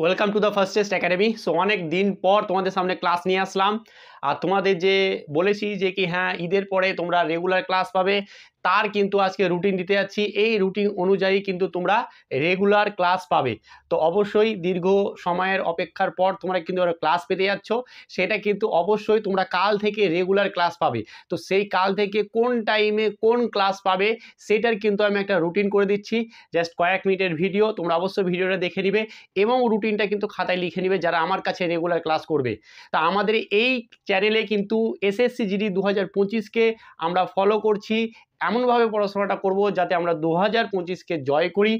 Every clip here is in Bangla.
welcome to the first test academy so অনেক দিন পর তোমাদের সামনে ক্লাস নিয়ে আসলাম আর তোমাদের যে বলেছি যে কি হ্যাঁ ঈদের পরে তোমরা রেগুলার ক্লাস পাবে তার কিন্তু আজকে রুটিন দিতে যাচ্ছি এই রুটিন অনুযায়ী কিন্তু তোমরা রেগুলার ক্লাস পাবে তো অবশ্যই দীর্ঘ সময়ের অপেক্ষার পর তোমরা কিন্তু ক্লাস পেতে যাচ্ছ সেটা কিন্তু অবশ্যই তোমরা কাল থেকে রেগুলার ক্লাস পাবে তো সেই কাল থেকে কোন টাইমে কোন ক্লাস পাবে সেটার কিন্তু আমি একটা রুটিন করে দিচ্ছি জাস্ট কয়েক মিনিটের ভিডিও তোমরা অবশ্যই ভিডিওটা দেখে নিবে এবং রুটিনটা কিন্তু খাতায় লিখে নিবে যারা আমার কাছে রেগুলার ক্লাস করবে তা আমাদের এই চ্যানেলে কিন্তু এসএসসি জিডি দু হাজার আমরা ফলো করছি এমনভাবে পড়াশোনাটা করব যাতে আমরা দু হাজার পঁচিশকে জয় করি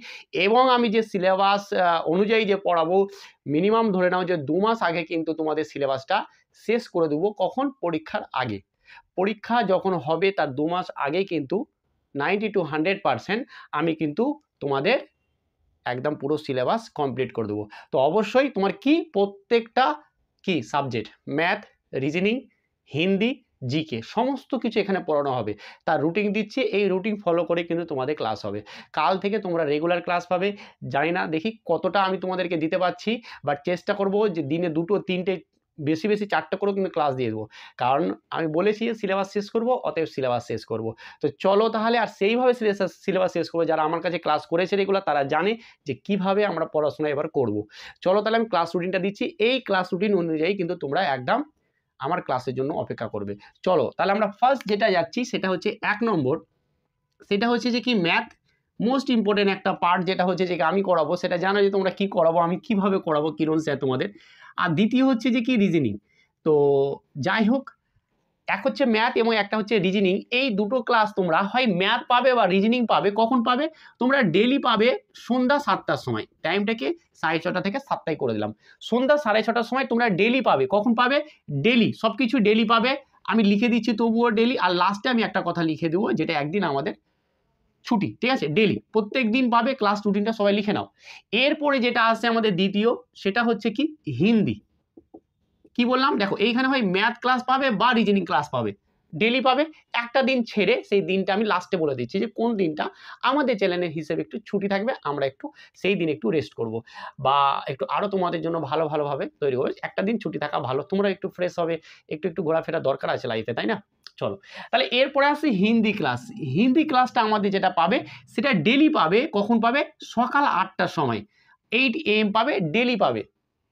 এবং আমি যে সিলেবাস অনুযায়ী যে পড়াবো মিনিমাম ধরে নাও যে দু মাস আগে কিন্তু তোমাদের সিলেবাসটা শেষ করে দেবো কখন পরীক্ষার আগে পরীক্ষা যখন হবে তার দু মাস আগে কিন্তু নাইনটি টু হান্ড্রেড পারসেন্ট আমি কিন্তু তোমাদের একদম পুরো সিলেবাস কমপ্লিট করে দেবো তো অবশ্যই তোমার কি প্রত্যেকটা কি subject math reasoning Hindi GK সমস্ত কিছু এখানে পড়ানো হবে তার রুটিন দিচ্ছে এই রুটিন ফলো করে কিন্তু তোমাদের ক্লাস হবে কাল থেকে তোমরা রেগুলার ক্লাস পাবে জানি না দেখি কতটা আমি তোমাদেরকে দিতে পারছি বাট চেষ্টা করব যে দিনে দুটো তিনটে বেশি বেশি চারটে করেও কিন্তু ক্লাস দিয়ে দেবো কারণ আমি বলেছি সিলেবাস শেষ করব অতএব সিলেবাস শেষ করব তো চলো তাহলে আর সেইভাবে সিলেবাস শেষ করবো যারা আমার কাছে ক্লাস করেছে এগুলো তারা জানে যে কিভাবে আমরা পড়াশোনা এবার করব চলো তাহলে আমি ক্লাস রুটিনটা দিচ্ছি এই ক্লাস রুটিন অনুযায়ী কিন্তু তোমরা একদম আমার ক্লাসের জন্য অপেক্ষা করবে চলো তাহলে আমরা ফার্স্ট যেটা যাচ্ছি সেটা হচ্ছে এক নম্বর সেটা হচ্ছে যে কি ম্যাথ মোস্ট ইম্পর্টেন্ট একটা পার্ট যেটা হচ্ছে যে আমি করাবো সেটা জানো যে তোমরা কি করাবো আমি কিভাবে করাবো কিরণ স্যার তোমাদের আর দ্বিতীয় হচ্ছে যে কি রিজনিং তো যাই হোক এক হচ্ছে ম্যাথ এবং একটা হচ্ছে রিজনিং এই দুটো ক্লাস তোমরা হয় ম্যাথ পাবে বা রিজনিং পাবে কখন পাবে তোমরা ডেলি পাবে সন্ধ্যা সাতটার সময় টাইমটাকে সাড়ে ছটা থেকে সাতটায় করে দিলাম সন্ধ্যা সাড়ে ছটার সময় তোমরা ডেলি পাবে কখন পাবে ডেলি সব কিছু ডেলি পাবে আমি লিখে দিচ্ছি তবুও ডেলি আর লাস্টে আমি একটা কথা লিখে দেবো যেটা একদিন আমাদের ছুটি ঠিক আছে ডেলি প্রত্যেক দিন পাবে ক্লাস রুটিনটা সবাই লিখে নাও এরপরে যেটা আসছে আমাদের দ্বিতীয় সেটা হচ্ছে কি হিন্দি কি বললাম দেখো এইখানে হয় ম্যাথ ক্লাস পাবে বা রিজনিং ক্লাস পাবে ডেলি পাবে একটা দিন ছেড়ে সেই দিনটা আমি লাস্টে বলে দিচ্ছি যে কোন দিনটা আমাদের চ্যানেলের হিসেবে একটু ছুটি থাকবে আমরা একটু সেই দিন একটু রেস্ট করব বা একটু আরও তোমাদের জন্য ভালো ভালোভাবে তৈরি হবে একটা দিন ছুটি থাকা ভালো তোমরা একটু ফ্রেশ হবে একটু একটু ঘোরাফেরা দরকার আছে লাইফে তাই না চলো তাহলে এরপরে আসি হিন্দি ক্লাস হিন্দি ক্লাসটা আমাদের যেটা পাবে সেটা ডেলি পাবে কখন পাবে সকাল আটটার সময় এইট এম পাবে ডেলি পাবে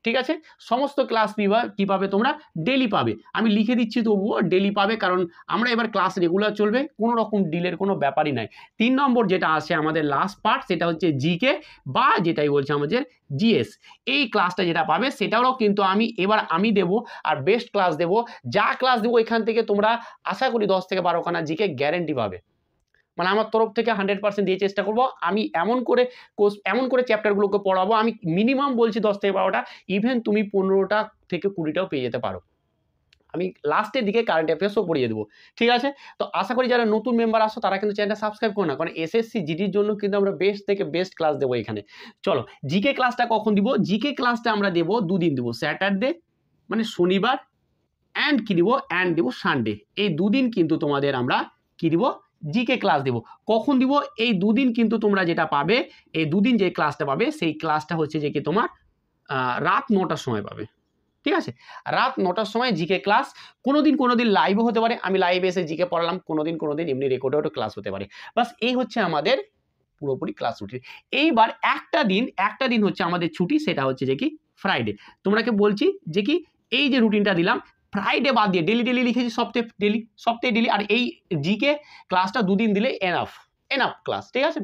ঠিক আছে সমস্ত ক্লাস কী পাবে তোমরা ডেলি পাবে আমি লিখে দিচ্ছি তবুও ডেলি পাবে কারণ আমরা এবার ক্লাস রেগুলার চলবে কোনো রকম ডিলের কোনো ব্যাপারই নাই তিন নম্বর যেটা আছে আমাদের লাস্ট পার্ট সেটা হচ্ছে জিকে বা যেটাই বলছে আমাদের জিএস এই ক্লাসটা যেটা পাবে সেটাও কিন্তু আমি এবার আমি দেব আর বেস্ট ক্লাস দেব যা ক্লাস দেবো এখান থেকে তোমরা আশা করি দশ থেকে বারোখানা জিকে গ্যারেন্টি পাবে মানে আমার তরফ থেকে হান্ড্রেড পার্সেন্ট দিয়ে চেষ্টা করবো আমি এমন করে কোর্স এমন করে চ্যাপ্টারগুলোকে পড়াবো আমি মিনিমাম বলছি দশ থেকে বারোটা ইভেন তুমি পনেরোটা থেকে কুড়িটাও পেয়ে যেতে পারো আমি লাস্টের দিকে কারেন্ট অ্যাফেয়ার্সও পড়িয়ে দেবো ঠিক আছে তো আশা করি যারা নতুন মেম্বার আসো তারা কিন্তু চ্যানেলটা সাবস্ক্রাইব করো না কারণ এসএসসি জিডির জন্য কিন্তু আমরা বেস্ট থেকে বেস্ট ক্লাস দেবো এখানে চলো জিকে ক্লাসটা কখন দিব জিকে ক্লাসটা আমরা দেবো দুদিন দেবো স্যাটারডে মানে শনিবার অ্যান্ড কী দিব অ্যান্ড দিব সানডে এই দুদিন কিন্তু তোমাদের আমরা কী দিব জিকে ক্লাস দেব কখন দিব এই দুদিন কিন্তু তোমরা যেটা পাবে এই দুদিন যে ক্লাসটা পাবে সেই ক্লাসটা হচ্ছে যে কি তোমার রাত নটার সময় পাবে ঠিক আছে রাত নটার সময় জিকে ক্লাস কোনো দিন কোনো দিন লাইভও হতে পারে আমি লাইভে এসে জিকে পড়ালাম কোনো দিন কোনো দিন এমনি রেকর্ডেও ক্লাস হতে পারে বাস এই হচ্ছে আমাদের পুরোপুরি ক্লাস রুটিন এইবার একটা দিন একটা দিন হচ্ছে আমাদের ছুটি সেটা হচ্ছে যে কি ফ্রাইডে তোমরাকে বলছি যে কি এই যে রুটিনটা দিলাম ফ্রাইডে বাদ দিয়ে ডেলি ডেলি লিখেছি সপ্তাহে ডেলি সপ্তাহে ডেলি আর এই জিকে ক্লাসটা দুদিন দিলে এনাফ এনাফ ক্লাস ঠিক আছে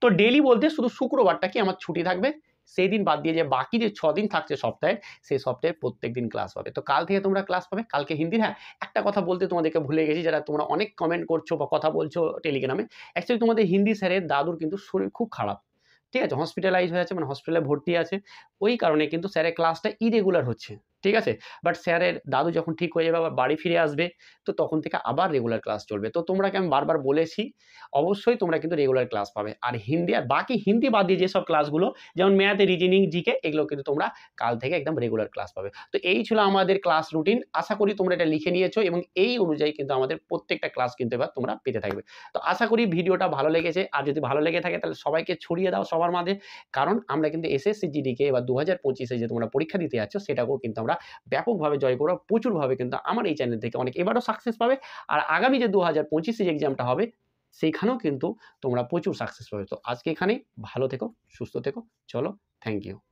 তো ডেলি বলতে শুধু শুক্রবারটা কি আমার ছুটি থাকবে সেই দিন বাদ দিয়ে যে বাকি যে দিন থাকছে সপ্তাহে সেই সপ্তাহে প্রত্যেক দিন ক্লাস পাবে তো কাল থেকে তোমরা ক্লাস পাবে কালকে হিন্দির হ্যাঁ একটা কথা বলতে তোমাদেরকে ভুলে গেছি যারা তোমরা অনেক কমেন্ট করছো বা কথা বলছো টেলিগ্রামে অ্যাকচুয়ালি তোমাদের হিন্দি স্যারের দাদুর কিন্তু শরীর খুব খারাপ ঠিক আছে হসপিটালাইজ হয়ে আছে মানে হসপিটালে ভর্তি আছে ওই কারণে কিন্তু স্যারের ক্লাসটা ইরেগুলার হচ্ছে ঠিক আছে বাট স্যারের দাদু যখন ঠিক হয়ে যাবে আবার বাড়ি ফিরে আসবে তো তখন থেকে আবার রেগুলার ক্লাস চলবে তো তোমরাকে আমি বারবার বলেছি অবশ্যই তোমরা কিন্তু রেগুলার ক্লাস পাবে আর হিন্দি আর বাকি হিন্দি বাদ দিয়ে যেসব ক্লাসগুলো যেমন ম্যাথ রিজনিং জিকে এগুলো কিন্তু তোমরা কাল থেকে একদম রেগুলার ক্লাস পাবে তো এই ছিল আমাদের ক্লাস রুটিন আশা করি তোমরা এটা লিখে নিয়েছো এবং এই অনুযায়ী কিন্তু আমাদের প্রত্যেকটা ক্লাস কিন্তু এবার তোমরা পেতে থাকবে তো আশা করি ভিডিওটা ভালো লেগেছে আর যদি ভালো লেগে থাকে তাহলে সবাইকে ছড়িয়ে দাও সবার মাঝে কারণ আমরা কিন্তু এসএসসি জিডিকে এবার দু হাজার পঁচিশে যে তোমরা পরীক্ষা দিতে যাচ্ছ সেটাকেও কিন্তু আমরা ব্যাপকভাবে জয় করবা প্রচুরভাবে কিন্তু আমার এই চ্যানেল থেকে অনেক এবারও সাকসেস পাবে আর আগামী যে দু হাজার পঁচিশে যে এক্সামটা হবে সেইখানেও কিন্তু তোমরা প্রচুর সাকসেস পাবে তো আজকে এখানেই ভালো থেকো সুস্থ থেকো চলো থ্যাংক ইউ